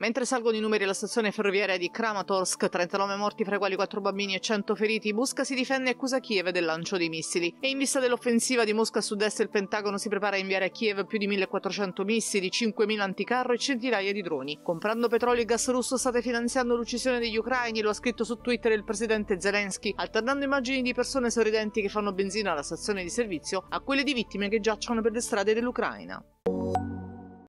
Mentre salgono i numeri alla stazione ferroviaria di Kramatorsk, 39 morti fra i quali 4 bambini e 100 feriti, Mosca si difende e accusa Kiev del lancio dei missili. E in vista dell'offensiva di Mosca a sud-est il Pentagono si prepara a inviare a Kiev più di 1400 missili, 5.000 anticarro e centinaia di droni. Comprando petrolio e gas russo state finanziando l'uccisione degli ucraini, lo ha scritto su Twitter il presidente Zelensky, alternando immagini di persone sorridenti che fanno benzina alla stazione di servizio a quelle di vittime che giacciono per le strade dell'Ucraina.